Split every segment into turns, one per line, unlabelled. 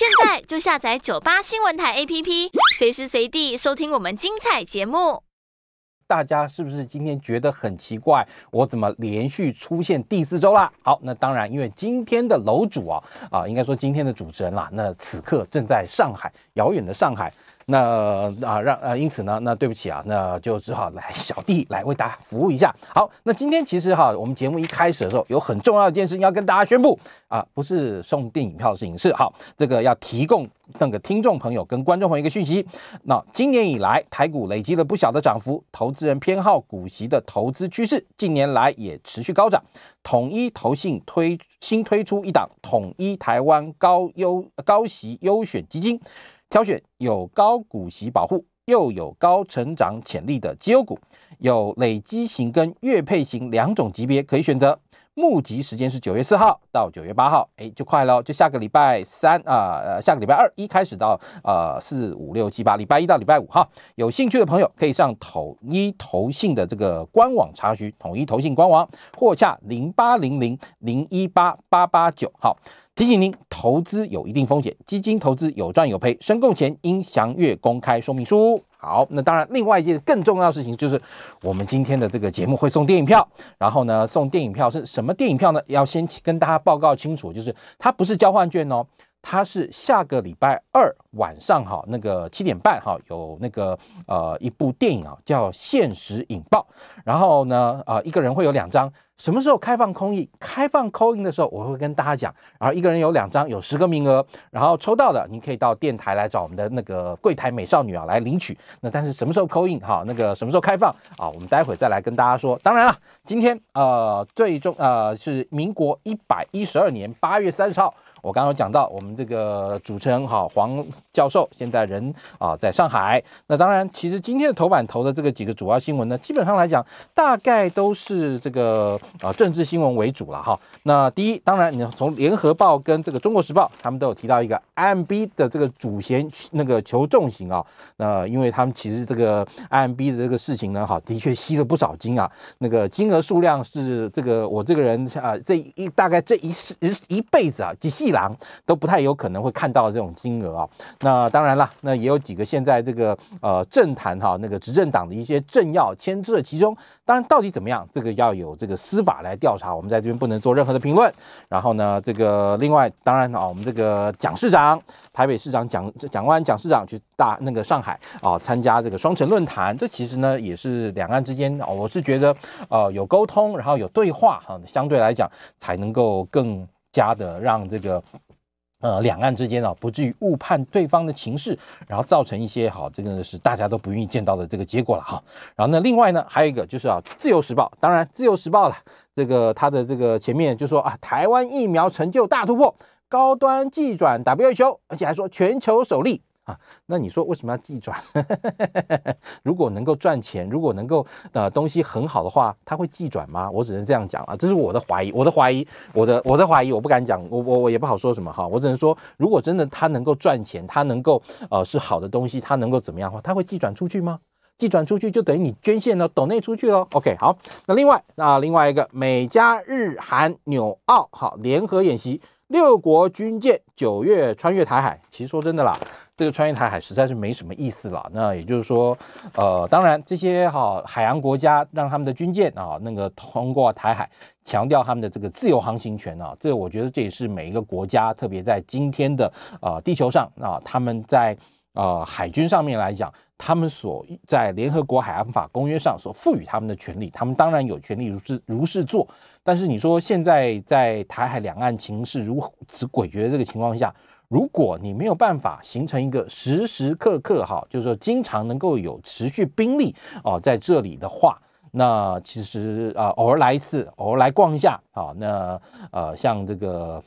现在就下载九八新闻台 APP，随时随地收听我们精彩节目。大家是不是今天觉得很奇怪？我怎么连续出现第四周啦？好，那当然，因为今天的楼主啊，啊，应该说今天的主持人啦，那此刻正在上海，遥远的上海。那啊，让啊，因此呢，那对不起啊，那就只好来小弟来为大家服务一下。好，那今天其实哈，我们节目一开始的时候有很重要一件事要跟大家宣布啊，不是送电影票的影式，好，这个要提供那个听众朋友跟观众朋友一个讯息。那今年以来，台股累积了不小的涨幅，投资人偏好股息的投资趋势近年来也持续高涨。统一投信推新推出一档统一台湾高优高息优选基金。挑选有高股息保护又有高成长潜力的绩优股，有累积型跟月配型两种级别可以选择。募集时间是九月四号到九月八号，哎，就快了，就下个礼拜三啊，呃，下个礼拜二一开始到呃四五六七八礼拜一到礼拜五哈。有兴趣的朋友可以上统一投信的这个官网查询，统一投信官网，货洽零八零零零一八八八九好。提醒您，投资有一定风险，基金投资有赚有赔，申购前应详阅公开说明书。好，那当然，另外一件更重要的事情就是，我们今天的这个节目会送电影票，然后呢，送电影票是什么电影票呢？要先跟大家报告清楚，就是它不是交换券哦。它是下个礼拜二晚上哈，那个七点半哈有那个呃一部电影啊，叫《现实引爆》。然后呢，呃，一个人会有两张。什么时候开放空印？开放空印的时候，我会跟大家讲。然后一个人有两张，有十个名额。然后抽到的，你可以到电台来找我们的那个柜台美少女啊来领取。那但是什么时候空印哈？那个什么时候开放啊？我们待会再来跟大家说。当然了，今天呃最终呃是民国一百一十二年八月三十号。我刚刚讲到，我们这个主持人哈黄教授现在人啊在上海。那当然，其实今天的头版头的这个几个主要新闻呢，基本上来讲，大概都是这个啊政治新闻为主了哈。那第一，当然你从《联合报》跟这个《中国时报》他们都有提到一个 IMB 的这个主嫌那个求重刑啊。那因为他们其实这个 IMB 的这个事情呢，哈，的确吸了不少金啊。那个金额数量是这个我这个人啊，这一大概这一世一辈子啊，几亿。郎都不太有可能会看到这种金额啊。那当然了，那也有几个现在这个呃政坛哈那个执政党的一些政要牵涉其中。当然，到底怎么样，这个要有这个司法来调查。我们在这边不能做任何的评论。然后呢，这个另外当然啊，我们这个蒋市长，台北市长蒋蒋万蒋市长去大那个上海啊参加这个双城论坛。这其实呢也是两岸之间，我是觉得呃有沟通，然后有对话哈，相对来讲才能够更。加的让这个呃两岸之间啊不至于误判对方的情势，然后造成一些好这个是大家都不愿意见到的这个结果了哈。然后呢，另外呢还有一个就是啊《自由时报》，当然《自由时报》了，这个它的这个前面就说啊台湾疫苗成就大突破，高端技转 w 标验而且还说全球首例。那你说为什么要寄转？如果能够赚钱，如果能够呃东西很好的话，他会寄转吗？我只能这样讲了，这是我的怀疑，我的怀疑，我的我的怀疑，我不敢讲，我我我也不好说什么哈，我只能说，如果真的他能够赚钱，他能够呃是好的东西，他能够怎么样的话，他会寄转出去吗？寄转出去就等于你捐献了抖内出去喽。OK，好，那另外那另外一个美加日韩纽澳好联合演习，六国军舰九月穿越台海。其实说真的啦。这个穿越台海实在是没什么意思了。那也就是说，呃，当然这些哈海洋国家让他们的军舰啊那个通过台海，强调他们的这个自由航行权啊，这我觉得这也是每一个国家，特别在今天的呃地球上，啊，他们在呃海军上面来讲，他们所在联合国海洋法公约上所赋予他们的权利，他们当然有权利如是如是做。但是你说现在在台海两岸情势如此诡谲的这个情况下。如果你没有办法形成一个时时刻刻哈，就是说经常能够有持续兵力哦在这里的话，那其实啊偶尔来一次，偶尔来逛一下啊，那呃像这个。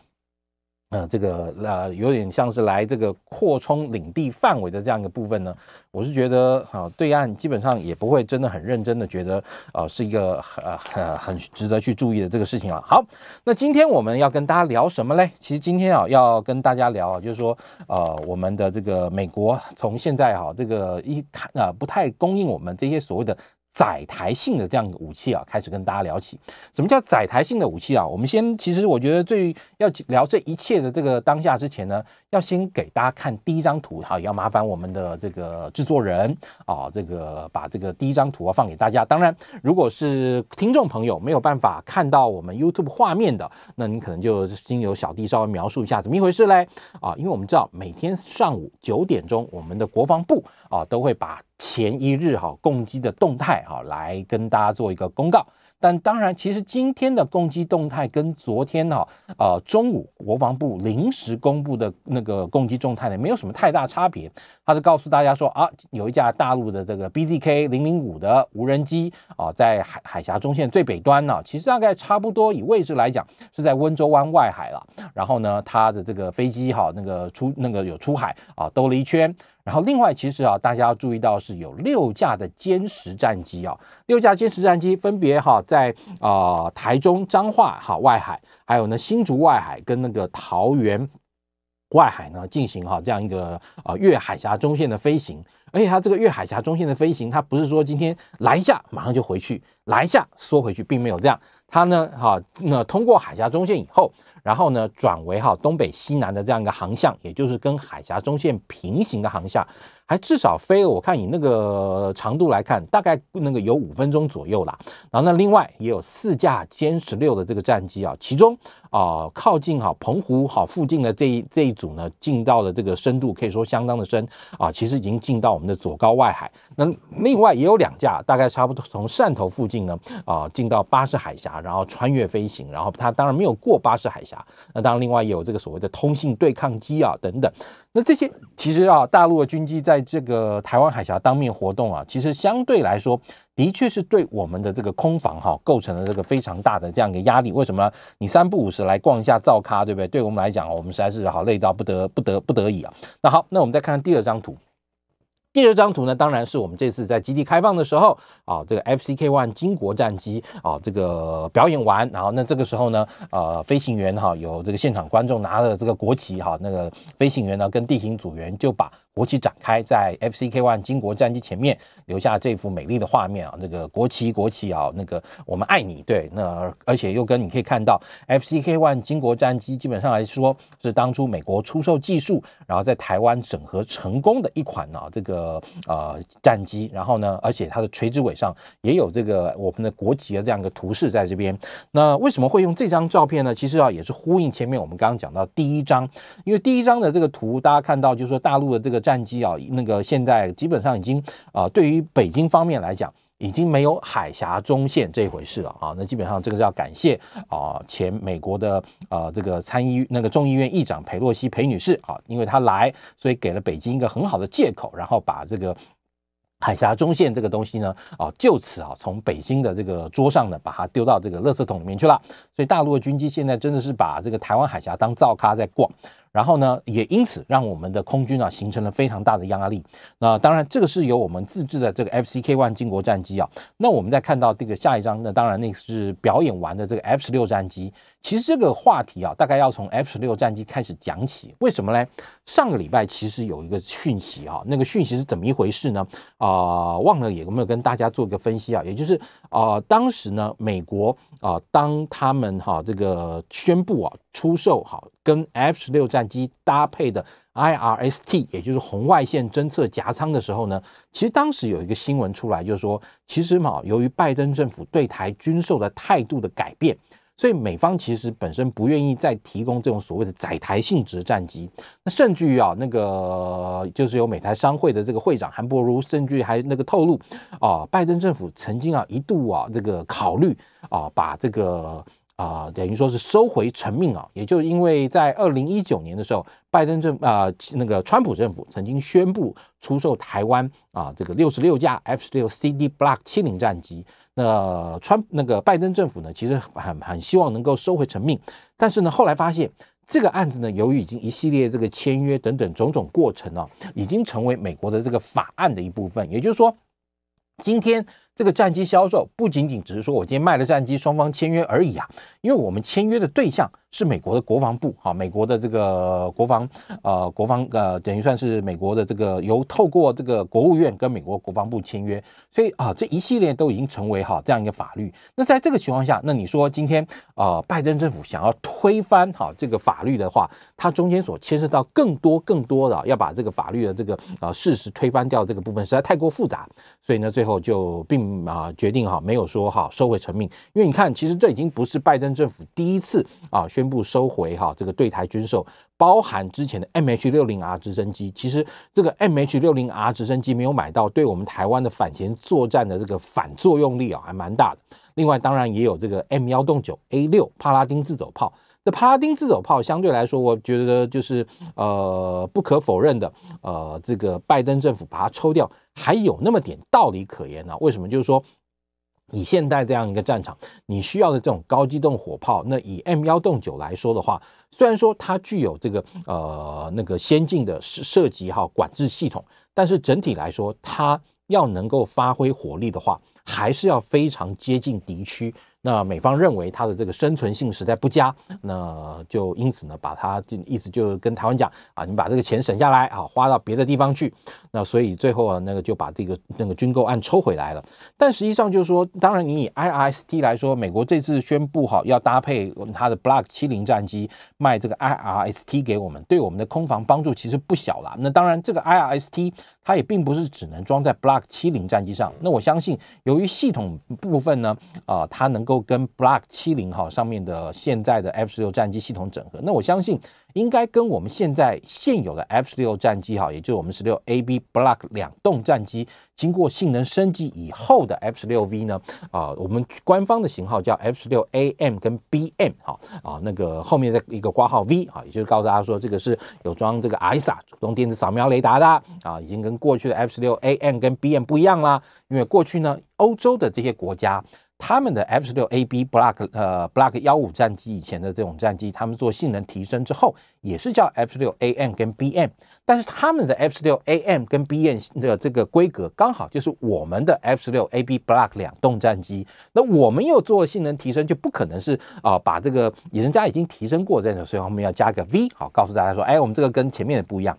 呃，这个呃，有点像是来这个扩充领地范围的这样一个部分呢。我是觉得，好，对岸基本上也不会真的很认真的觉得，呃，是一个很很很值得去注意的这个事情啊。好，那今天我们要跟大家聊什么嘞？其实今天啊，要跟大家聊，啊，就是说，呃，我们的这个美国从现在哈这个一看啊，不太供应我们这些所谓的载台性的这样的武器啊，开始跟大家聊起。什么叫载台性的武器啊？我们先，其实我觉得最。要聊这一切的这个当下之前呢，要先给大家看第一张图，好，也要麻烦我们的这个制作人啊，这个把这个第一张图啊放给大家。当然，如果是听众朋友没有办法看到我们 YouTube 画面的，那你可能就先由小弟稍微描述一下怎么一回事嘞啊，因为我们知道每天上午九点钟，我们的国防部啊都会把前一日哈攻击的动态哈来跟大家做一个公告。但当然，其实今天的攻击动态跟昨天哈呃中午国防部临时公布的那个攻击动态呢，没有什么太大差别。他是告诉大家说啊，有一架大陆的这个 BZK 零零五的无人机啊，在海海峡中线最北端呢，其实大概差不多以位置来讲是在温州湾外海了。然后呢，它的这个飞机哈那个出那个有出海啊，兜了一圈。然后，另外其实啊，大家要注意到是有六架的歼十战机啊，六架歼十战机分别哈在啊台中彰化哈外海，还有呢新竹外海跟那个桃园外海呢进行哈这样一个啊越海峡中线的飞行。而且它这个越海峡中线的飞行，它不是说今天来一下马上就回去，来一下缩回去，并没有这样。它呢哈那通过海峡中线以后。然后呢，转为哈东北西南的这样一个航向，也就是跟海峡中线平行的航向。还至少飞了。我看以那个长度来看，大概那个有五分钟左右啦。然后那另外也有四架歼十六的这个战机啊，其中啊靠近哈澎湖好附近的这一这一组呢，进到了这个深度，可以说相当的深啊，其实已经进到我们的左高外海。那另外也有两架，大概差不多从汕头附近呢啊进到巴士海峡，然后穿越飞行，然后它当然没有过巴士海峡。那当然另外也有这个所谓的通信对抗机啊等等。那这些其实啊，大陆的军机在这个台湾海峡当面活动啊，其实相对来说，的确是对我们的这个空防哈构成了这个非常大的这样一个压力。为什么呢？你三不五时来逛一下造咖，对不对？对我们来讲啊，我们实在是好累到不得不得不得已啊。那好，那我们再看第二张图。第二张图呢，当然是我们这次在基地开放的时候啊，这个 f c k One 金国战机啊，这个表演完，然后那这个时候呢，呃，飞行员哈有这个现场观众拿了这个国旗哈，那个飞行员呢跟地形组员就把。国旗展开在 f c k One 金国战机前面，留下这幅美丽的画面啊！那个国旗，国旗啊，那个我们爱你。对，那而且又跟你可以看到 f c k One 金国战机，基本上来说是当初美国出售技术，然后在台湾整合成功的一款啊这个呃战机。然后呢，而且它的垂直尾上也有这个我们的国旗的这样一个图示在这边。那为什么会用这张照片呢？其实啊，也是呼应前面我们刚刚讲到第一张，因为第一张的这个图大家看到就是说大陆的这个。战机啊，那个现在基本上已经啊，对于北京方面来讲，已经没有海峡中线这一回事了啊。那基本上这个是要感谢啊，前美国的呃这个参议那个众议院议长裴洛西裴女士啊，因为她来，所以给了北京一个很好的借口，然后把这个 海峡中线这个东西呢啊，就此啊从北京的这个桌上呢把它丢到这个垃圾桶里面去了。所以大陆的军机现在真的是把这个台湾海峡当灶咖在逛。然后呢，也因此让我们的空军啊形成了非常大的压力。那当然，这个是由我们自制的这个 f c k one 金国战机啊。那我们再看到这个下一张，那当然那是表演完的这个 F 十六战机。其实这个话题啊，大概要从 F 十六战机开始讲起。为什么呢？上个礼拜其实有一个讯息啊，那个讯息是怎么一回事呢？啊，忘了有没有跟大家做一个分析啊？也就是啊，当时呢，美国啊，当他们哈这个宣布啊。出售好跟 F 十六战机搭配的 IRST，也就是红外线侦测夹舱的时候呢，其实当时有一个新闻出来，就是说，其实嘛，由于拜登政府对台军售的态度的改变，所以美方其实本身不愿意再提供这种所谓的载台性质战机。那甚至于啊，那个就是有美台商会的这个会长韩博如，甚至于还那个透露啊，拜登政府曾经啊一度啊这个考虑啊把这个。啊，等于说是收回成命啊，也就是因为在二零一九年的时候，拜登政啊那个川普政府曾经宣布出售台湾啊这个六十六架 F 十六 CD Block 七零战机，那川那个拜登政府呢，其实很很希望能够收回成命，但是呢，后来发现这个案子呢，由于已经一系列这个签约等等种种过程啊，已经成为美国的这个法案的一部分，也就是说，今天。这个战机销售不仅仅只是说我今天卖了战机，双方签约而已啊，因为我们签约的对象。是美国的国防部哈，美国的这个国防呃国防呃等于算是美国的这个由透过这个国务院跟美国国防部签约，所以啊这一系列都已经成为哈这样一个法律。那在这个情况下，那你说今天啊拜登政府想要推翻哈这个法律的话，它中间所牵涉到更多更多的要把这个法律的这个呃事实推翻掉这个部分，实在太过复杂，所以呢最后就并啊决定哈没有说哈收回成命，因为你看其实这已经不是拜登政府第一次啊宣。宣布收回哈这个对台军售，包含之前的 MH 六零 R 直升机。其实这个 MH 六零 R 直升机没有买到，对我们台湾的反潜作战的这个反作用力啊，还蛮大的。另外，当然也有这个 M 幺洞九 A 六帕拉丁自走炮。这帕拉丁自走炮相对来说，我觉得就是呃不可否认的，呃这个拜登政府把它抽掉，还有那么点道理可言呢。为什么？就是说。以现代这样一个战场，你需要的这种高机动火炮，那以 M 幺洞九来说的话，虽然说它具有这个呃那个先进的设设计哈管制系统，但是整体来说，它要能够发挥火力的话，还是要非常接近敌区。那美方认为它的这个生存性实在不佳，那就因此呢，把它意思就跟台湾讲啊，你把这个钱省下来啊，花到别的地方去。那所以最后啊，那个就把这个那个军购案抽回来了。但实际上就是说，当然你以 IRST 来说，美国这次宣布好要搭配它的 Block 七零战机卖这个 IRST 给我们，对我们的空防帮助其实不小了。那当然这个 IRST 它也并不是只能装在 Block 七零战机上。那我相信，由于系统部分呢，啊，它能够。跟 Block 七零哈上面的现在的 F 十六战机系统整合，那我相信应该跟我们现在现有的 F 十六战机哈，也就是我们十六 A B Block 两动战机，经过性能升级以后的 F 十六 V 呢啊，我们官方的型号叫 F 十六 A M 跟 B M 哈啊那个后面的一个挂号 V 哈，也就是告诉大家说这个是有装这个 i s a 主动电子扫描雷达的啊，已经跟过去的 F 十六 A M 跟 B M 不一样啦，因为过去呢欧洲的这些国家。他们的 F 十六 AB Block 呃 Block 幺五战机以前的这种战机，他们做性能提升之后，也是叫 F 十六 AM 跟 BM，但是他们的 F 十六 AM 跟 BM 的这个规格刚好就是我们的 F 十六 AB Block 两动战机，那我们又做性能提升，就不可能是啊把这个，人家已经提升过这样的，所以我们要加个 V，好，告诉大家说，哎，我们这个跟前面的不一样。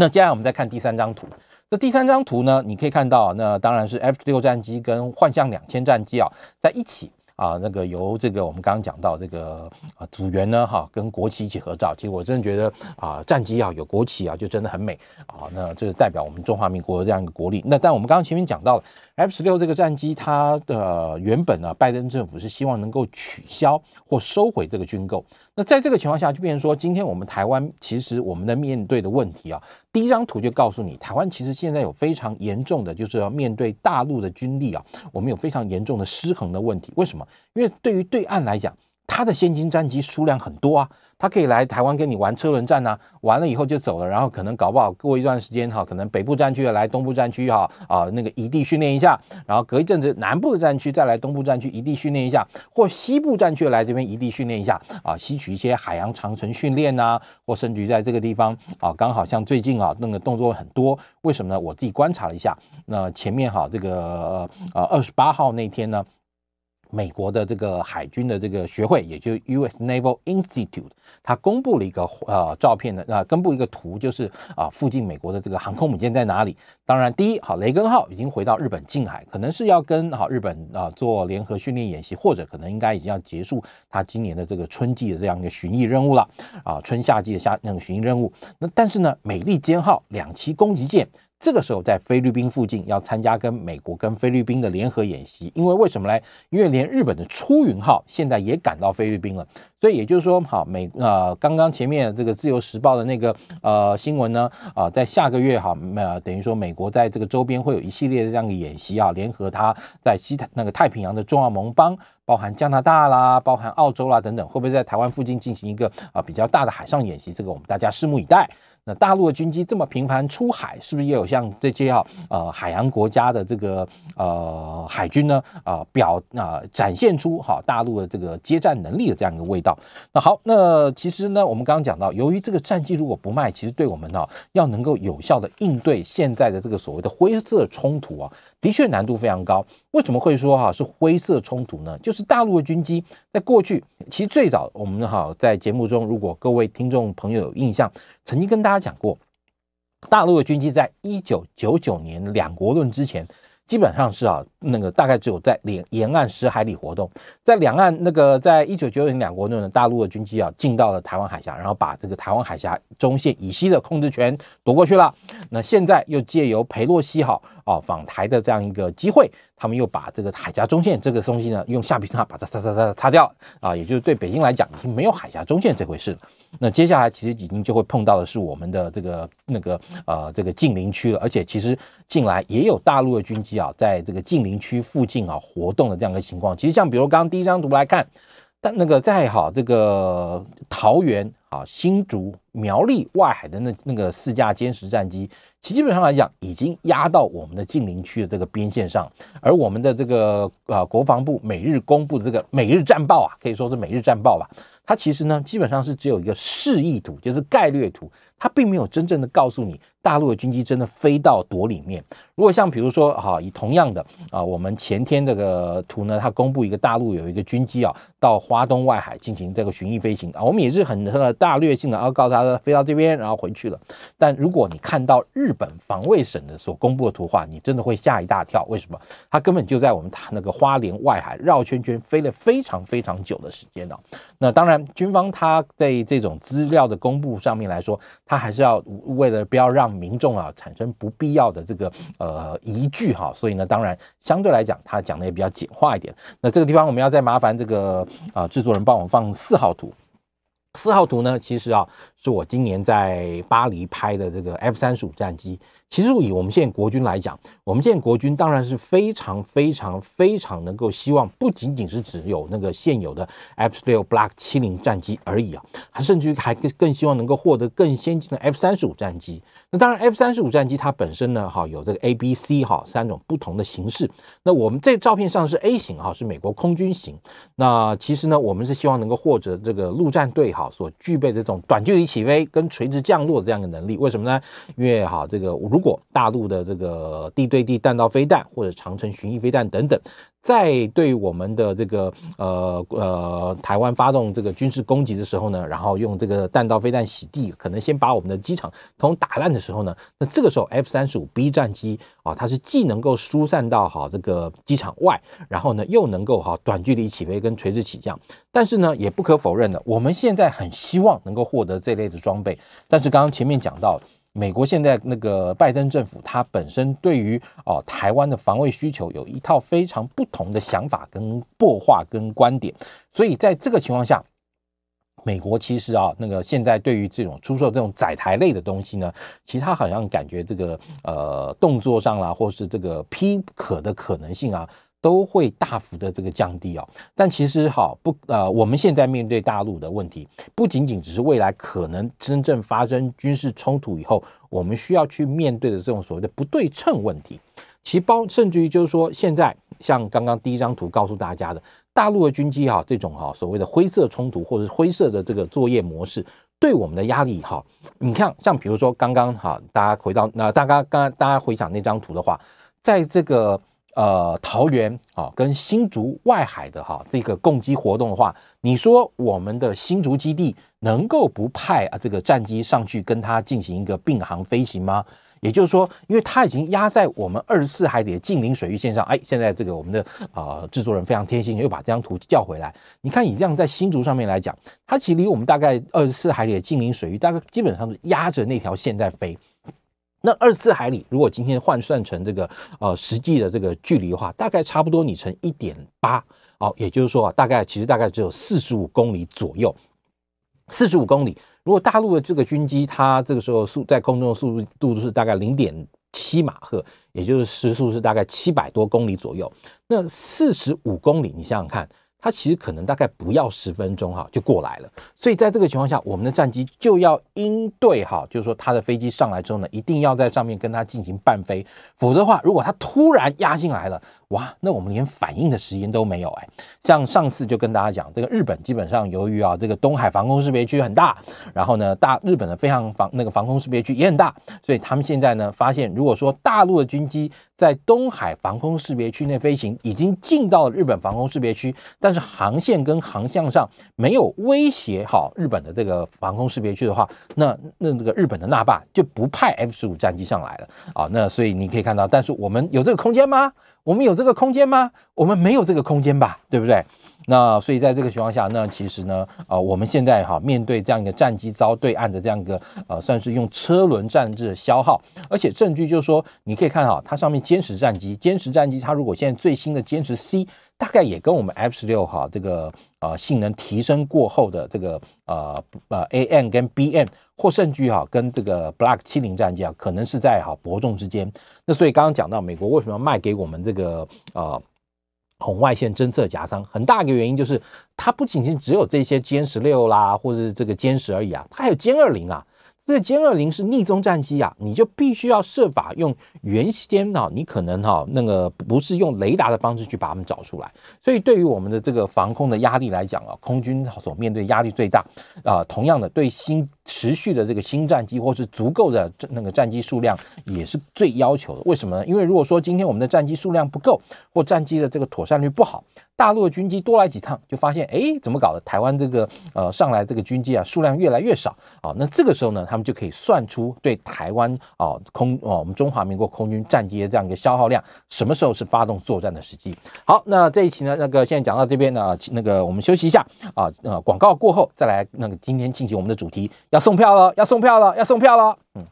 那接下来我们再看第三张图。那第三张图呢？你可以看到，那当然是 F 十六战机跟幻象两千战机啊在一起啊。那个由这个我们刚刚讲到这个啊组员呢哈跟国旗一起合照。其实我真的觉得啊，战机啊有国旗啊就真的很美啊。那这个代表我们中华民国的这样一个国力。那但我们刚刚前面讲到了 F 十六这个战机，它的原本呢，拜登政府是希望能够取消或收回这个军购。那在这个情况下，就变成说，今天我们台湾其实我们的面对的问题啊，第一张图就告诉你，台湾其实现在有非常严重的，就是要面对大陆的军力啊，我们有非常严重的失衡的问题。为什么？因为对于对岸来讲。他的现金战机数量很多啊，他可以来台湾跟你玩车轮战呢，完了以后就走了，然后可能搞不好过一段时间哈，可能北部战区来东部战区哈啊那个移地训练一下，然后隔一阵子南部的战区再来东部战区移地训练一下，或西部战区来这边移地训练一下啊，吸取一些海洋长城训练呐，或甚至在这个地方啊，刚好像最近啊那个动作很多，为什么呢？我自己观察了一下，那前面哈这个呃二十八号那天呢？美国的这个海军的这个学会，也就 U.S. Naval Institute，它公布了一个呃照片的，啊，公布一个图，就是啊，附近美国的这个航空母舰在哪里？当然，第一，好，雷根号已经回到日本近海，可能是要跟好日本啊做联合训练演习，或者可能应该已经要结束它今年的这个春季的这样一个巡弋任务了，啊，春夏季的下那种巡弋任务。那但是呢，美利坚号两栖攻击舰。这个时候，在菲律宾附近要参加跟美国跟菲律宾的联合演习，因为为什么呢？因为连日本的出云号现在也赶到菲律宾了，所以也就是说，好美呃，刚刚前面这个自由时报的那个呃新闻呢，啊，在下个月哈，呃，等于说美国在这个周边会有一系列的这样的演习啊，联合他在西太那个太平洋的重要盟邦，包含加拿大啦，包含澳洲啦等等，会不会在台湾附近进行一个啊比较大的海上演习？这个我们大家拭目以待。那大陆的军机这么频繁出海，是不是也有像这些要呃海洋国家的这个呃海军呢？呃表啊展现出哈大陆的这个接战能力的这样一个味道。那好，那其实呢，我们刚刚讲到，由于这个战机如果不卖，其实对我们呢要能够有效的应对现在的这个所谓的灰色冲突啊，的确难度非常高。为什么会说哈是灰色冲突呢？就是大陆的军机在过去其实最早我们哈，在节目中，如果各位听众朋友有印象，曾经跟大他讲过，大陆的军机在一九九九年两国论之前，基本上是啊，那个大概只有在沿沿岸、十海里活动，在两岸那个，在一九九九年两国论的大陆的军机啊，进到了台湾海峡，然后把这个台湾海峡中线以西的控制权夺过去了。那现在又借由佩洛西好。啊，访台的这样一个机会，他们又把这个海峡中线这个东西呢，用橡皮擦把它擦擦擦擦擦掉啊，也就是对北京来讲，已经没有海峡中线这回事了。那接下来其实已经就会碰到的是我们的这个那个呃这个近邻区了，而且其实近来也有大陆的军机啊，在这个近邻区附近啊活动的这样一个情况。其实像比如刚刚第一张图来看，但那个再好这个桃园啊、新竹、苗栗、外海的那那个四架歼十战机。其基本上来讲，已经压到我们的近邻区的这个边线上，而我们的这个呃国防部每日公布的这个每日战报啊，可以说是每日战报吧。它其实呢，基本上是只有一个示意图，就是概略图，它并没有真正的告诉你大陆的军机真的飞到躲里面。如果像比如说哈，以同样的啊，我们前天这个图呢，它公布一个大陆有一个军机啊，到华东外海进行这个巡弋飞行啊，我们也是很很大略性的啊，告诉他飞到这边然后回去了。但如果你看到日本防卫省的所公布的图画，你真的会吓一大跳。为什么？它根本就在我们那个花莲外海绕圈圈飞了非常非常久的时间呢？那当然。军方它对这种资料的公布上面来说，它还是要为了不要让民众啊产生不必要的这个呃疑惧哈，所以呢，当然相对来讲，它讲的也比较简化一点。那这个地方我们要再麻烦这个啊制作人帮我放四号图。四号图呢，其实啊是我今年在巴黎拍的这个 F 三十五战机。其实以我们现在国军来讲，我们现在国军当然是非常非常非常能够希望，不仅仅是只有那个现有的 f 十六 Block 70战机而已啊，还甚至于还更更希望能够获得更先进的 F-35 战机。那当然，F 三十五战机它本身呢，哈，有这个 A、B、C 哈三种不同的形式。那我们这照片上是 A 型哈，是美国空军型。那其实呢，我们是希望能够获得这个陆战队哈所具备这种短距离起飞跟垂直降落的这样一个能力。为什么呢？因为哈，这个如果大陆的这个地对地弹道飞弹或者长城巡弋飞弹等等。在对我们的这个呃呃台湾发动这个军事攻击的时候呢，然后用这个弹道飞弹洗地，可能先把我们的机场通打烂的时候呢，那这个时候 F 三十五 B 战机啊，它是既能够疏散到好这个机场外，然后呢又能够好短距离起飞跟垂直起降。但是呢，也不可否认的，我们现在很希望能够获得这类的装备。但是刚刚前面讲到。美国现在那个拜登政府，他本身对于哦台湾的防卫需求有一套非常不同的想法跟破划跟观点，所以在这个情况下，美国其实啊那个现在对于这种出售这种载台类的东西呢，其实他好像感觉这个呃动作上啦，或是这个批可的可能性啊。都会大幅的这个降低哦。但其实哈不呃，我们现在面对大陆的问题，不仅仅只是未来可能真正发生军事冲突以后，我们需要去面对的这种所谓的不对称问题，其包甚至于就是说，现在像刚刚第一张图告诉大家的大陆的军机哈，这种哈所谓的灰色冲突或者灰色的这个作业模式对我们的压力哈，你看像比如说刚刚哈，大家回到那大家刚大家回想那张图的话，在这个。呃，桃园啊，跟新竹外海的哈这个共机活动的话，你说我们的新竹基地能够不派啊这个战机上去跟它进行一个并航飞行吗？也就是说，因为它已经压在我们二十四海里的近邻水域线上。哎，现在这个我们的啊制作人非常贴心，又把这张图叫回来。你看，你这样在新竹上面来讲，它其实离我们大概二十四海里的近邻水域，大概基本上是压着那条线在飞。那二十四海里，如果今天换算成这个呃实际的这个距离的话，大概差不多你乘一点八哦，也就是说啊，大概其实大概只有四十五公里左右。四十五公里，如果大陆的这个军机，它这个时候速在空中的速度度是大概零点七马赫，也就是时速是大概七百多公里左右。那四十五公里，你想想看。他其实可能大概不要十分钟哈就过来了，所以在这个情况下，我们的战机就要应对哈，就是说他的飞机上来之后呢，一定要在上面跟他进行伴飞，否则的话，如果他突然压进来了。哇，那我们连反应的时间都没有哎！像上次就跟大家讲，这个日本基本上由于啊这个东海防空识别区很大，然后呢大日本的非常防那个防空识别区也很大，所以他们现在呢发现，如果说大陆的军机在东海防空识别区内飞行，已经进到了日本防空识别区，但是航线跟航向上没有威胁好日本的这个防空识别区的话，那那这个日本的那霸就不派 F 十五战机上来了啊。那所以你可以看到，但是我们有这个空间吗？我们有这个空间吗？我们没有这个空间吧，对不对？那所以在这个情况下，那其实呢，啊，我们现在哈面对这样一个战机遭对岸的这样一个呃，算是用车轮战制的消耗，而且证据就是说，你可以看哈，它上面歼十战机，歼十战机它如果现在最新的歼十 C，大概也跟我们 F 十六哈这个呃性能提升过后的这个呃呃 AM 跟 BM 获胜率哈跟这个 Block 七零战机啊，可能是在哈伯仲之间。那所以刚刚讲到美国为什么要卖给我们这个呃？红外线侦测夹伤很大一个原因就是，它不仅仅只有这些歼十六啦，或者是这个歼十而已啊，它还有歼二零啊。这歼二零是逆踪战机啊，你就必须要设法用原先哈，你可能哈那个不是用雷达的方式去把它们找出来。所以对于我们的这个防空的压力来讲啊，空军所面对压力最大啊。同样的对新持续的这个新战机，或是足够的那个战机数量，也是最要求的。为什么呢？因为如果说今天我们的战机数量不够，或战机的这个妥善率不好，大陆的军机多来几趟，就发现哎，怎么搞的？台湾这个呃上来这个军机啊，数量越来越少啊。那这个时候呢，他们就可以算出对台湾啊空啊我们中华民国空军战机的这样一个消耗量，什么时候是发动作战的时机？好，那这一期呢，那个现在讲到这边呢，那个我们休息一下啊，呃广告过后再来那个今天进行我们的主题。要送票了，要送票了，要送票了。嗯，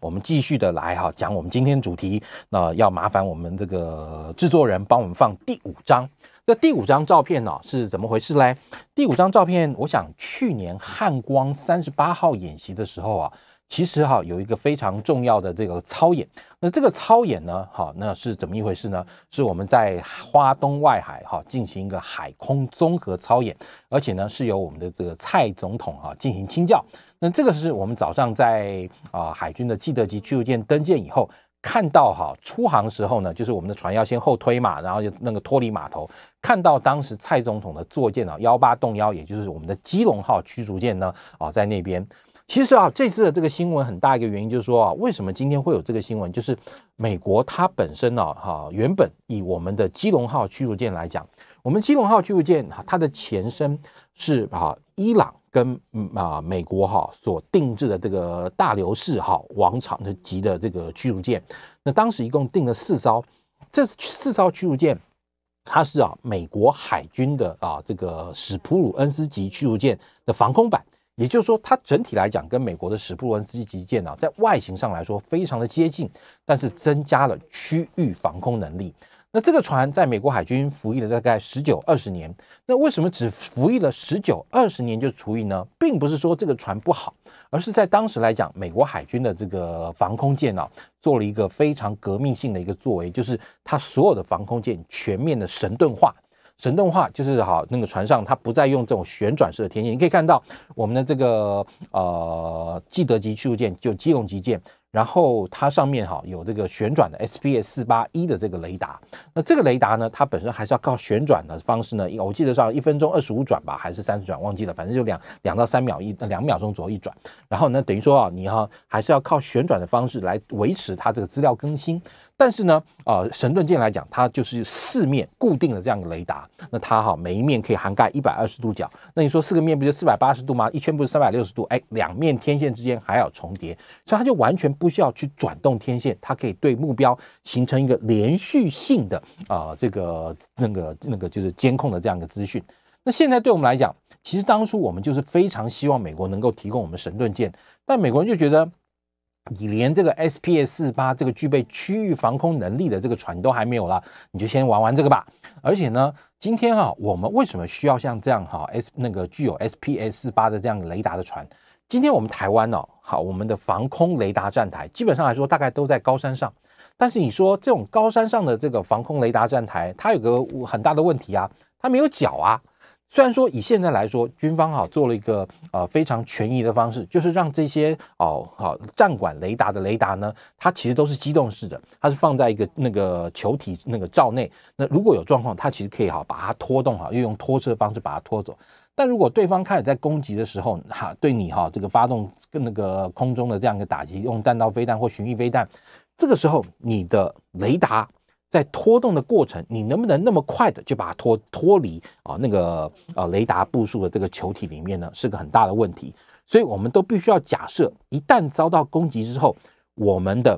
我们继续的来哈讲我们今天主题。那要麻烦我们这个制作人帮我们放第五张。这第五张照片呢是怎么回事嘞？第五张照片，我想去年汉光三十八号演习的时候啊。其实哈有一个非常重要的这个操演，那这个操演呢，哈那是怎么一回事呢？是我们在花东外海哈进行一个海空综合操演，而且呢是由我们的这个蔡总统哈进行清教。那这个是我们早上在啊海军的基德级驱逐舰登舰以后看到哈出航时候呢，就是我们的船要先后推嘛，然后就那个脱离码头，看到当时蔡总统的坐舰啊幺八洞幺，也就是我们的基隆号驱逐舰呢啊在那边。其实啊，这次的这个新闻很大一个原因就是说啊，为什么今天会有这个新闻？就是美国它本身呢，哈，原本以我们的基隆号驱逐舰来讲，我们基隆号驱逐舰哈，它的前身是啊，伊朗跟嗯、啊美国哈所定制的这个大流士哈王场的级的这个驱逐舰。那当时一共订了四艘，这四艘驱逐舰，它是啊美国海军的啊这个史普鲁恩斯级驱逐舰的防空版。也就是说，它整体来讲跟美国的史布伦恩斯级舰啊，在外形上来说非常的接近，但是增加了区域防空能力。那这个船在美国海军服役了大概十九二十年，那为什么只服役了十九二十年就除役呢？并不是说这个船不好，而是在当时来讲，美国海军的这个防空舰啊，做了一个非常革命性的一个作为，就是它所有的防空舰全面的神盾化。神动画就是好，那个船上它不再用这种旋转式的天线，你可以看到我们的这个呃基德级驱逐舰就基隆级舰，然后它上面哈有这个旋转的 S P S 四八一的这个雷达，那这个雷达呢，它本身还是要靠旋转的方式呢，我记得是一分钟二十五转吧，还是三十转忘记了，反正就两两到三秒一，那两秒钟左右一转，然后呢，等于说啊，你哈还是要靠旋转的方式来维持它这个资料更新。但是呢，呃，神盾舰来讲，它就是四面固定的这样的雷达，那它哈每一面可以涵盖一百二十度角，那你说四个面不就四百八十度吗？一圈不是三百六十度？哎，两面天线之间还要重叠，所以它就完全不需要去转动天线，它可以对目标形成一个连续性的啊，这个那个那个就是监控的这样的资讯。那现在对我们来讲，其实当初我们就是非常希望美国能够提供我们神盾舰，但美国人就觉得。你连这个 S P S 四八这个具备区域防空能力的这个船都还没有了，你就先玩玩这个吧。而且呢，今天哈，我们为什么需要像这样哈 S 那个具有 S P S 四八的这样雷达的船？今天我们台湾哦，好，我们的防空雷达站台基本上来说，大概都在高山上。但是你说这种高山上的这个防空雷达站台，它有个很大的问题啊，它没有脚啊。虽然说以现在来说，军方哈做了一个呃非常权宜的方式，就是让这些哦哈站管雷达的雷达呢，它其实都是机动式的，它是放在一个那个球体那个罩内。那如果有状况，它其实可以哈把它拖动哈，又用拖车方式把它拖走。但如果对方开始在攻击的时候，哈对你哈这个发动跟那个空中的这样一个打击，用弹道飞弹或巡弋飞弹，这个时候你的雷达。在拖动的过程，你能不能那么快的就把它拖脱离啊那个啊雷达步数的这个球体里面呢？是个很大的问题。所以我们都必须要假设，一旦遭到攻击之后，我们的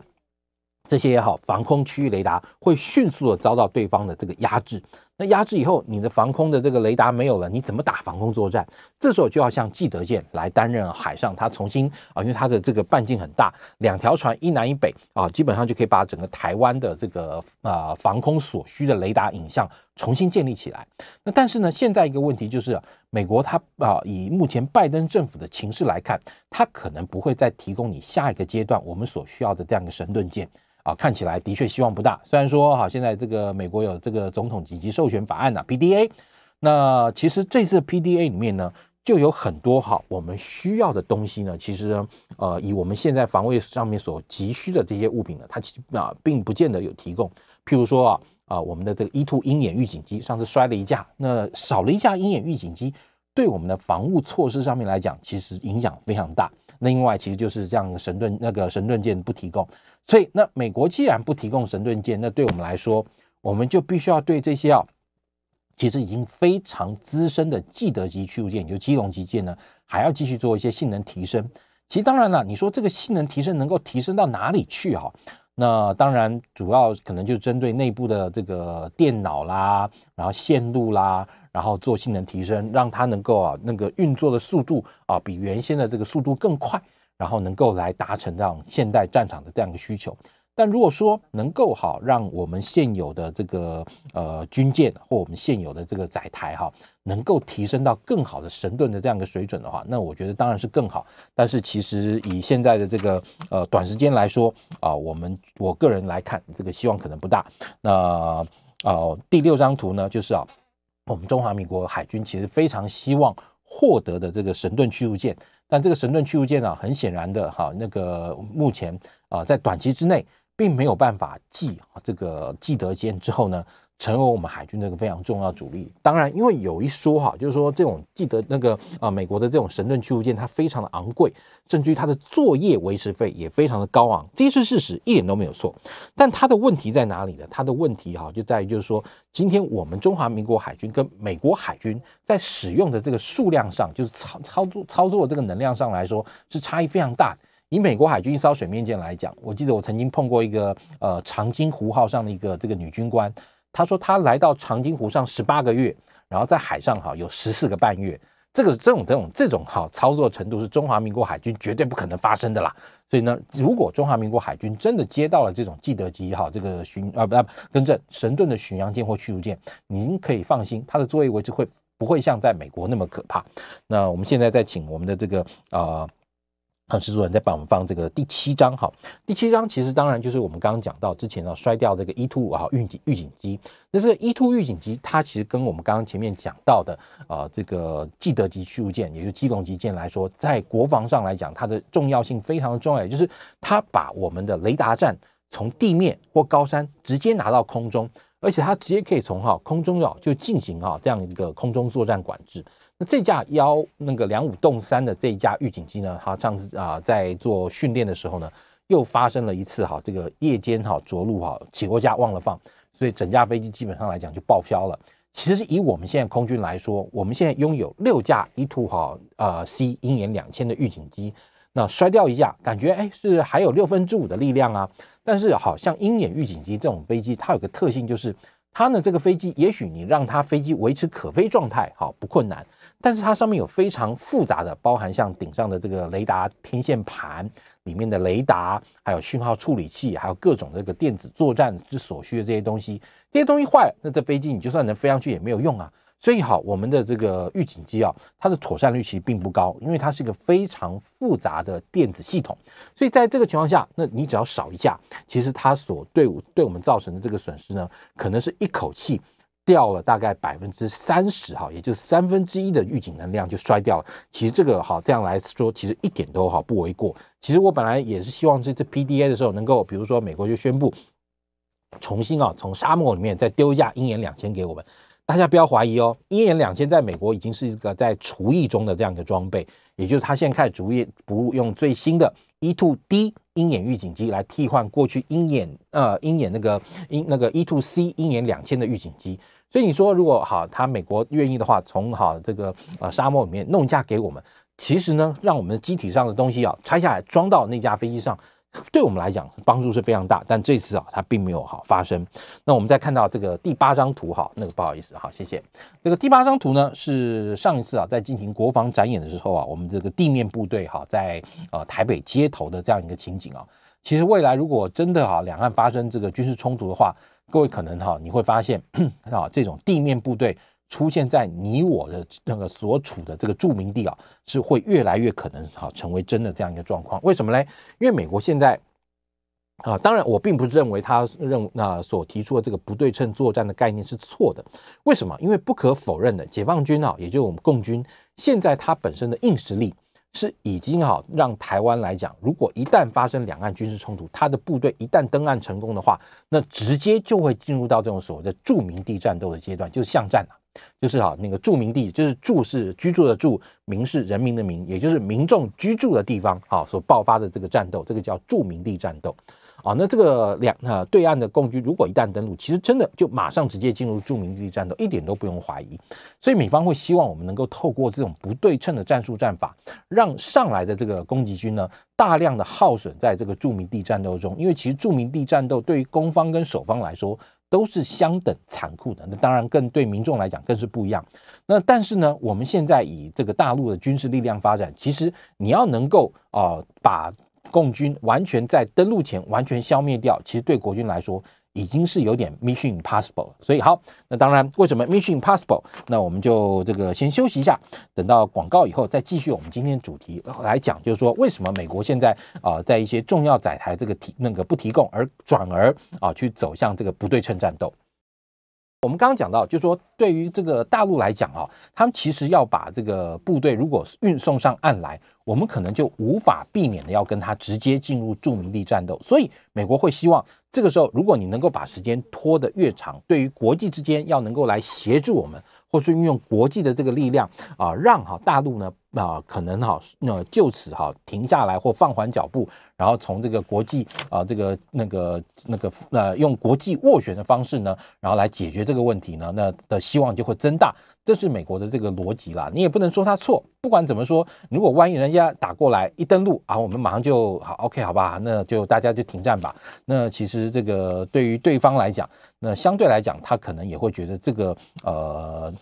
这些也好，防空区域雷达会迅速的遭到对方的这个压制。那压制以后，你的防空的这个雷达没有了，你怎么打防空作战？这时候就要像纪德舰来担任海上，它重新啊，因为它的这个半径很大，两条船一南一北啊，基本上就可以把整个台湾的这个呃防空所需的雷达影像重新建立起来。那但是呢，现在一个问题就是，美国它啊，以目前拜登政府的情势来看，它可能不会再提供你下一个阶段我们所需要的这样一个神盾舰啊，看起来的确希望不大。虽然说哈，现在这个美国有这个总统紧急授授权法案呐，PDA，那其实这次 PDA 里面呢，就有很多哈我们需要的东西呢。其实呢，呃，以我们现在防卫上面所急需的这些物品呢，它其实啊，并不见得有提供。譬如说啊，啊，我们的这个 E two 鹰眼预警机上次摔了一架，那少了一架鹰眼预警机，对我们的防务措施上面来讲，其实影响非常大。那另外，其实就是这样的神盾，那个神盾舰不提供，所以那美国既然不提供神盾舰，那对我们来说，我们就必须要对这些啊。其实已经非常资深的既得级驱逐舰，也就是基隆级舰呢，还要继续做一些性能提升。其实当然了，你说这个性能提升能够提升到哪里去啊？那当然主要可能就针对内部的这个电脑啦，然后线路啦，然后做性能提升，让它能够啊那个运作的速度啊比原先的这个速度更快，然后能够来达成这样现代战场的这样一个需求。但如果说能够好，让我们现有的这个呃军舰或我们现有的这个载台哈，能够提升到更好的神盾的这样一个水准的话，那我觉得当然是更好。但是其实以现在的这个呃短时间来说啊，我们我个人来看，这个希望可能不大。那呃第六张图呢，就是啊，我们中华民国海军其实非常希望获得的这个神盾驱逐舰，但这个神盾驱逐舰啊，很显然的哈，那个目前啊，在短期之内。并没有办法继啊这个继德舰之后呢，成为我们海军的一个非常重要主力。当然，因为有一说哈，就是说这种记得那个啊美国的这种神盾驱逐舰，它非常的昂贵，甚至于它的作业维持费也非常的高昂，这是事实，一点都没有错。但它的问题在哪里呢？它的问题哈就在于就是说，今天我们中华民国海军跟美国海军在使用的这个数量上，就是操操作操作这个能量上来说，是差异非常大。以美国海军一艘水面舰来讲，我记得我曾经碰过一个呃长津湖号上的一个这个女军官，她说她来到长津湖上十八个月，然后在海上哈有十四个半月，这个这种这种这种哈操作程度是中华民国海军绝对不可能发生的啦。所以呢，如果中华民国海军真的接到了这种既得机哈这个巡啊不不跟着神盾的巡洋舰或驱逐舰，您可以放心，它的作业位置会不会像在美国那么可怕？那我们现在再请我们的这个呃。啊，施主任在帮我们放这个第七章，哈。第七章其实当然就是我们刚刚讲到之前呢，摔掉这个 e t two 五号预警预警机，那这个 e two 预警机它其实跟我们刚刚前面讲到的啊，这个既得级驱逐舰，也就是基隆级舰来说，在国防上来讲，它的重要性非常的重要，就是它把我们的雷达站从地面或高山直接拿到空中，而且它直接可以从哈空中哦就进行哈这样一个空中作战管制。那这架幺那个两五洞三的这一架预警机呢？它上次啊在做训练的时候呢，又发生了一次哈，这个夜间哈着陆哈起落架忘了放，所以整架飞机基本上来讲就报销了。其实以我们现在空军来说，我们现在拥有六架 E two 哈呃 C 鹰眼两千的预警机，那摔掉一架，感觉哎是还有六分之五的力量啊。但是好像鹰眼预警机这种飞机，它有个特性就是它呢这个飞机，也许你让它飞机维持可飞状态好不困难。但是它上面有非常复杂的，包含像顶上的这个雷达天线盘里面的雷达，还有讯号处理器，还有各种这个电子作战之所需的这些东西。这些东西坏，了，那这飞机你就算能飞上去也没有用啊。所以好，我们的这个预警机啊，它的妥善率其实并不高，因为它是一个非常复杂的电子系统。所以在这个情况下，那你只要少一架，其实它所对我对我们造成的这个损失呢，可能是一口气。掉了大概百分之三十哈，也就是三分之一的预警能量就摔掉了。其实这个哈，这样来说，其实一点都好不为过。其实我本来也是希望这次 PDA 的时候能够，比如说美国就宣布重新啊，从沙漠里面再丢一架鹰眼两千给我们。大家不要怀疑哦，鹰眼两千在美国已经是一个在厨役中的这样一个装备，也就是它现在开始逐一不用最新的 E2D 鹰眼预警机来替换过去鹰眼呃鹰眼那个鹰那个 E2C 鹰眼两千的预警机。所以你说，如果好，他美国愿意的话，从好这个呃沙漠里面弄一架给我们，其实呢，让我们机体上的东西啊拆下来装到那架飞机上。对我们来讲，帮助是非常大。但这次啊，它并没有好发生。那我们再看到这个第八张图，好，那个不好意思，好谢谢。这个第八张图呢，是上一次啊，在进行国防展演的时候啊，我们这个地面部队哈，在呃台北街头的这样一个情景啊。其实未来如果真的哈，两岸发生这个军事冲突的话，各位可能哈，你会发现 啊，这种地面部队。出现在你我的那个所处的这个著名地啊，是会越来越可能啊、成为真的这样一个状况。为什么嘞？因为美国现在啊，当然我并不认为他认那所提出的这个不对称作战的概念是错的。为什么？因为不可否认的，解放军啊，也就是我们共军现在他本身的硬实力是已经哈让台湾来讲，如果一旦发生两岸军事冲突，他的部队一旦登岸成功的话，那直接就会进入到这种所谓的著名地战斗的阶段，就是巷战了。就是哈，那个著民地就是住是居住的住，民是人民的民，也就是民众居住的地方啊，所爆发的这个战斗，这个叫著民地战斗啊。那这个两呃对岸的共军如果一旦登陆，其实真的就马上直接进入著名地战斗，一点都不用怀疑。所以美方会希望我们能够透过这种不对称的战术战法，让上来的这个攻击军呢大量的耗损在这个著名地战斗中，因为其实著名地战斗对于攻方跟守方来说。都是相等残酷的，那当然更对民众来讲更是不一样。那但是呢，我们现在以这个大陆的军事力量发展，其实你要能够啊把。共军完全在登陆前完全消灭掉，其实对国军来说已经是有点 mission impossible。所以好，那当然为什么 mission impossible？那我们就这个先休息一下，等到广告以后再继续我们今天主题来讲，就是说为什么美国现在啊在一些重要载台这个提那个不提供，而转而啊去走向这个不对称战斗。我们刚刚讲到，就说对于这个大陆来讲，哈，他们其实要把这个部队如果运送上岸来，我们可能就无法避免的要跟他直接进入著名地战斗。所以美国会希望这个时候，如果你能够把时间拖得越长，对于国际之间要能够来协助我们，或是运用国际的这个力量啊，让哈大陆呢。啊，可能哈，那就此哈停下来或放缓脚步，然后从这个国际啊，这个那个那个呃，用国际斡旋的方式呢，然后来解决这个问题呢，那的希望就会增大。这是美国的这个逻辑啦，你也不能说他错。不管怎么说，如果万一人家打过来一登陆啊，我们马上就好，OK，好吧，那就大家就停战吧。那其实这个对于对方来讲，那相对来讲，他可能也会觉得这个呃。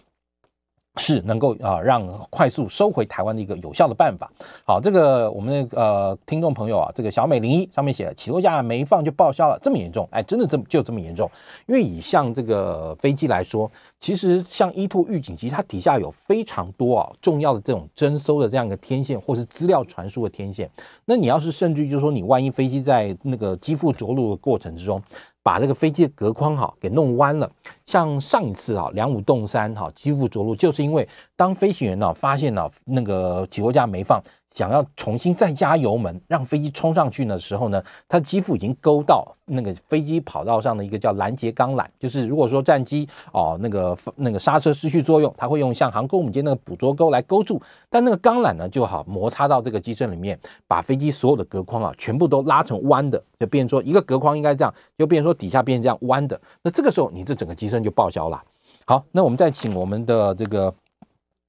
是能够啊让快速收回台湾的一个有效的办法。好，这个我们呃听众朋友啊，这个小美零一上面写，起落架没放就报销了，这么严重？哎，真的这么就这么严重？因为以像这个飞机来说，其实像 e two 预警机，它底下有非常多啊重要的这种征收的这样一个天线，或是资料传输的天线。那你要是甚至就是说你万一飞机在那个机腹着陆的过程之中，把这个飞机的隔框哈给弄弯了。像上一次啊，两五洞山哈，几乎着陆，就是因为当飞行员呢发现呢那个起落架没放，想要重新再加油门让飞机冲上去的时候呢，它几乎已经勾到那个飞机跑道上的一个叫拦截钢缆。就是如果说战机啊那个那个刹车失去作用，它会用像航空母舰那个捕捉钩来勾住，但那个钢缆呢就好摩擦到这个机身里面，把飞机所有的隔框啊全部都拉成弯的，就变成说一个隔框应该这样，就变成说底下变成这样弯的。那这个时候你这整个机身。就报销了。好，那我们再请我们的这个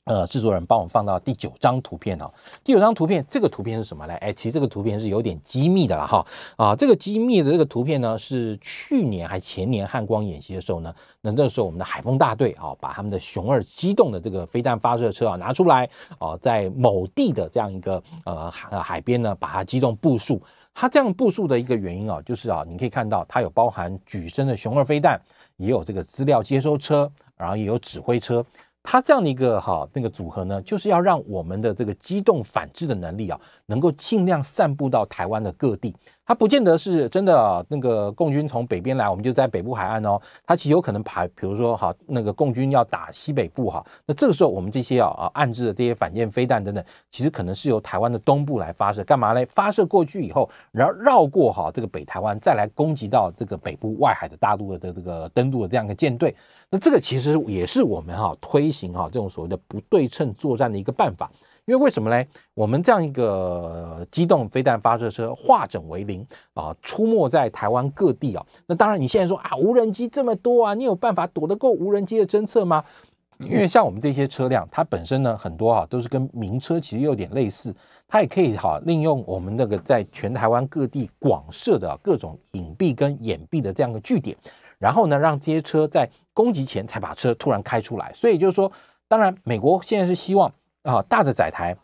呃制作人帮我放到第九张图片哦。第九张图片，这个图片是什么？呢？哎，其实这个图片是有点机密的了哈。啊，这个机密的这个图片呢，是去年还前年汉光演习的时候呢，那那时候我们的海风大队啊，把他们的熊二机动的这个飞弹发射车啊拿出来啊，在某地的这样一个呃海海边呢，把它机动部署。它这样部署的一个原因啊，就是啊，你可以看到它有包含举升的熊二飞弹。也有这个资料接收车，然后也有指挥车，它这样的一个哈那个组合呢，就是要让我们的这个机动反制的能力啊，能够尽量散布到台湾的各地。它不见得是真的，那个共军从北边来，我们就在北部海岸哦。它其实有可能排，比如说哈，那个共军要打西北部哈，那这个时候我们这些啊啊暗置的这些反舰飞弹等等，其实可能是由台湾的东部来发射，干嘛嘞？发射过去以后，然后绕过哈这个北台湾，再来攻击到这个北部外海的大陆的这这个登陆的这样一个舰队。那这个其实也是我们哈推行哈这种所谓的不对称作战的一个办法。因为为什么嘞？我们这样一个机动飞弹发射车化整为零啊，出没在台湾各地啊。那当然，你现在说啊，无人机这么多啊，你有办法躲得过无人机的侦测吗？因为像我们这些车辆，它本身呢很多哈，都是跟名车其实有点类似，它也可以哈，利用我们那个在全台湾各地广设的各种隐蔽跟掩蔽的这样的据点，然后呢，让这些车在攻击前才把车突然开出来。所以就是说，当然美国现在是希望。啊，大的载台，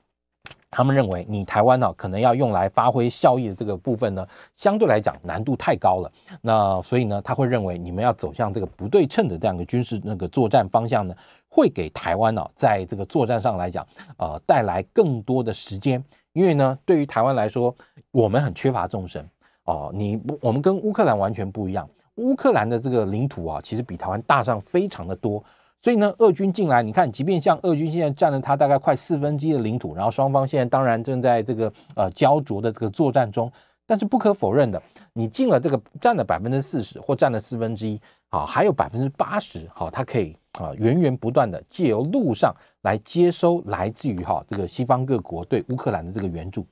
他们认为你台湾呢，可能要用来发挥效益的这个部分呢，相对来讲难度太高了。那所以呢，他会认为你们要走向这个不对称的这样的军事那个作战方向呢，会给台湾呢在这个作战上来讲，呃，带来更多的时间。因为呢，对于台湾来说，我们很缺乏纵深哦。你我们跟乌克兰完全不一样，乌克兰的这个领土啊，其实比台湾大上非常的多。所以呢，俄军进来，你看，即便像俄军现在占了他大概快四分之一的领土，然后双方现在当然正在这个呃焦灼的这个作战中，但是不可否认的，你进了这个占了百分之四十或占了四分之一，啊，还有百分之八十，好，它可以啊源源不断的借由路上来接收来自于哈这个西方各国对乌克兰的这个援助。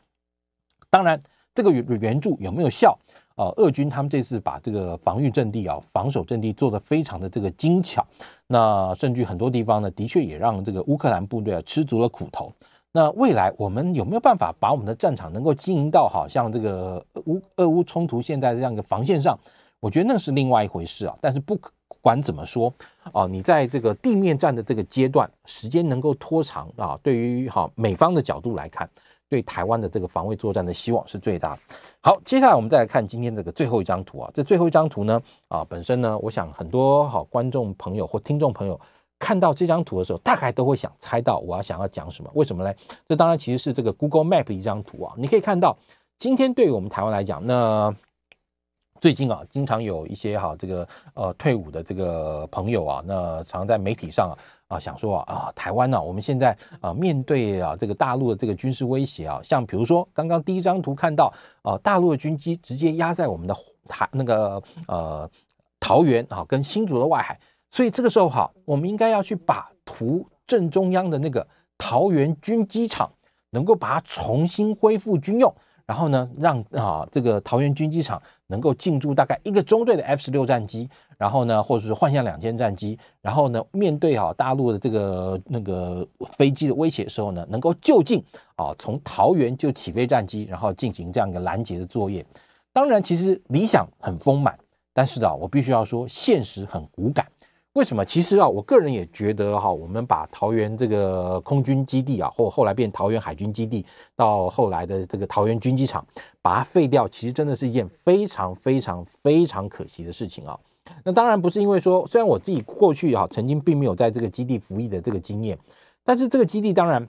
当然，这个援援助有没有效？呃，俄军他们这次把这个防御阵地啊、防守阵地做得非常的这个精巧，那甚至很多地方呢，的确也让这个乌克兰部队啊吃足了苦头。那未来我们有没有办法把我们的战场能够经营到，好像这个乌俄乌冲突现在这样一个防线上，我觉得那是另外一回事啊。但是不管怎么说，哦，你在这个地面战的这个阶段，时间能够拖长啊，对于哈美方的角度来看，对台湾的这个防卫作战的希望是最大。好，接下来我们再来看今天这个最后一张图啊。这最后一张图呢，啊，本身呢，我想很多好观众朋友或听众朋友看到这张图的时候，大概都会想猜到我要想要讲什么。为什么呢？这当然其实是这个 Google Map 一张图啊。你可以看到，今天对于我们台湾来讲，那最近啊，经常有一些哈这个呃退伍的这个朋友啊，那常在媒体上啊。啊，想说啊，台湾呢，我们现在啊，面对啊这个大陆的这个军事威胁啊，像比如说刚刚第一张图看到，啊，大陆的军机直接压在我们的台那个呃桃园啊跟新竹的外海，所以这个时候哈，我们应该要去把图正中央的那个桃园军机场能够把它重新恢复军用。然后呢，让啊这个桃园军机场能够进驻大概一个中队的 F 十六战机，然后呢，或者是幻象两千战机，然后呢，面对啊大陆的这个那个飞机的威胁的时候呢，能够就近啊从桃园就起飞战机，然后进行这样一个拦截的作业。当然，其实理想很丰满，但是啊，我必须要说，现实很骨感。为什么？其实啊，我个人也觉得哈，我们把桃园这个空军基地啊，或后来变桃园海军基地，到后来的这个桃园军机场，把它废掉，其实真的是一件非常非常非常可惜的事情啊。那当然不是因为说，虽然我自己过去哈曾经并没有在这个基地服役的这个经验，但是这个基地当然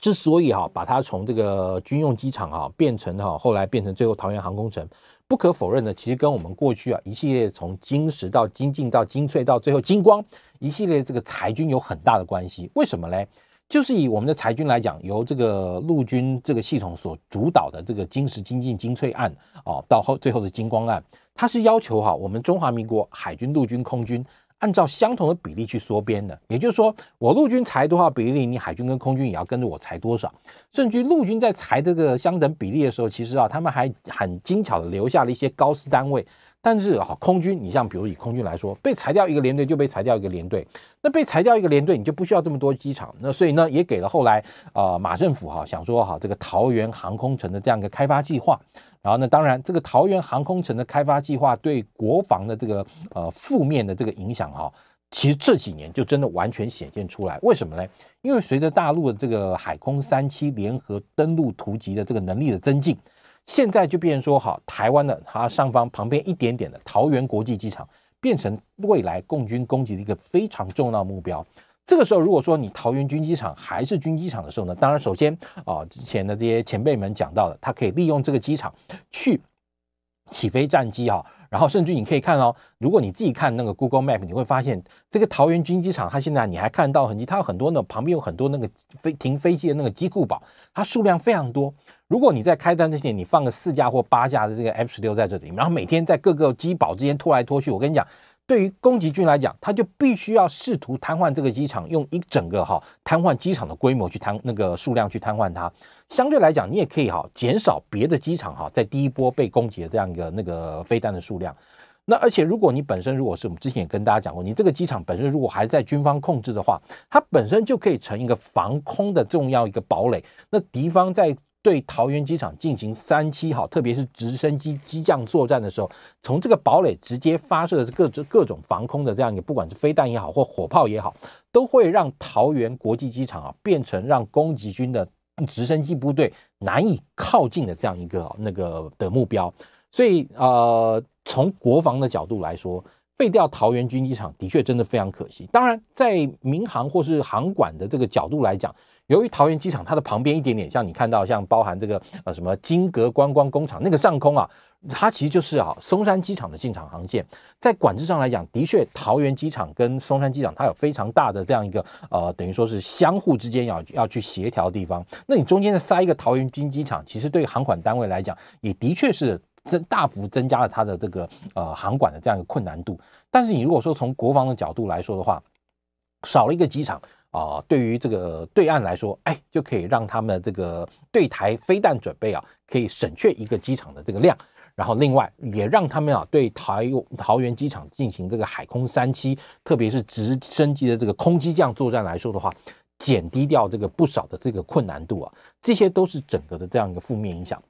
之所以哈把它从这个军用机场哈变成哈后来变成最后桃园航空城。不可否认的，其实跟我们过去啊一系列从精石到精进到精粹到最后精光一系列这个裁军有很大的关系。为什么嘞？就是以我们的裁军来讲，由这个陆军这个系统所主导的这个精石、精进、精粹案哦，到后最后的精光案，它是要求哈我们中华民国海军、陆军、空军。按照相同的比例去缩编的，也就是说，我陆军裁多少比例，你海军跟空军也要跟着我裁多少。甚至陆军在裁这个相等比例的时候，其实啊，他们还很精巧的留下了一些高斯单位。但是啊，空军，你像比如以空军来说，被裁掉一个连队就被裁掉一个连队，那被裁掉一个连队，你就不需要这么多机场，那所以呢，也给了后来啊马政府哈想说哈这个桃园航空城的这样一个开发计划，然后呢，当然这个桃园航空城的开发计划对国防的这个呃负面的这个影响哈，其实这几年就真的完全显现出来。为什么呢？因为随着大陆的这个海空三七联合登陆突击的这个能力的增进。现在就变说好，台湾的它上方旁边一点点的桃园国际机场，变成未来共军攻击的一个非常重要的目标。这个时候，如果说你桃园军机场还是军机场的时候呢，当然首先啊，之前的这些前辈们讲到的，它可以利用这个机场去起飞战机哈。然后，甚至你可以看哦，如果你自己看那个 Google Map，你会发现这个桃园军机场，它现在你还看到痕迹，它有很多呢，旁边有很多那个飞停飞机的那个机库堡，它数量非常多。如果你在开端之前，你放个四架或八架的这个 F 十六在这里，然后每天在各个机堡之间拖来拖去，我跟你讲。对于攻击军来讲，他就必须要试图瘫痪这个机场，用一整个哈瘫痪机场的规模去瘫那个数量去瘫痪它。相对来讲，你也可以哈减少别的机场哈在第一波被攻击的这样一个那个飞弹的数量。那而且如果你本身如果是我们之前也跟大家讲过，你这个机场本身如果还在军方控制的话，它本身就可以成一个防空的重要一个堡垒。那敌方在对桃园机场进行三期哈，特别是直升机机降作战的时候，从这个堡垒直接发射的各各种防空的这样一个，不管是飞弹也好，或火炮也好，都会让桃园国际机场啊变成让攻击军的直升机部队难以靠近的这样一个那个的目标。所以呃，从国防的角度来说，废掉桃园军机场的确真的非常可惜。当然，在民航或是航管的这个角度来讲。由于桃园机场，它的旁边一点点，像你看到，像包含这个呃什么金阁观光工厂那个上空啊，它其实就是啊松山机场的进场航线。在管制上来讲，的确桃园机场跟松山机场它有非常大的这样一个呃，等于说是相互之间要要去协调的地方。那你中间的塞一个桃园军机场，其实对航管单位来讲，也的确是增大幅增加了它的这个呃航管的这样一个困难度。但是你如果说从国防的角度来说的话，少了一个机场。啊，对于这个对岸来说，哎，就可以让他们这个对台飞弹准备啊，可以省却一个机场的这个量，然后另外也让他们啊，对台桃园机场进行这个海空三期，特别是直升机的这个空击降作战来说的话，减低掉这个不少的这个困难度啊，这些都是整个的这样一个负面影响。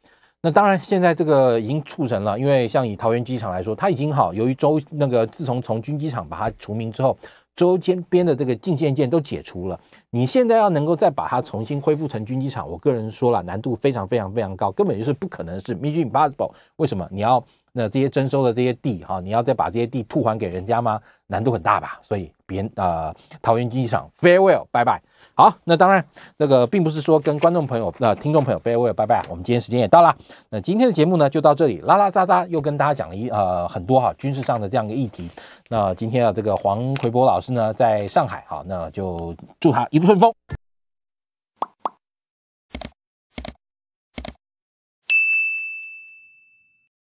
那当然，现在这个已经促成了，因为像以桃园机场来说，它已经好，由于周那个自从从军机场把它除名之后。周边边的这个禁限键都解除了，你现在要能够再把它重新恢复成军机场，我个人说了，难度非常非常非常高，根本就是不可能，是 impossible。为什么？你要？那这些征收的这些地哈，你要再把这些地吐还给人家吗？难度很大吧。所以别呃，桃园机场，farewell，拜拜。好，那当然，那个并不是说跟观众朋友、呃，听众朋友，farewell，拜拜。我们今天时间也到了，那今天的节目呢就到这里，拉拉撒撒又跟大家讲了一呃很多哈军事上的这样一个议题。那今天啊，这个黄奎波老师呢在上海，好，那就祝他一路顺风。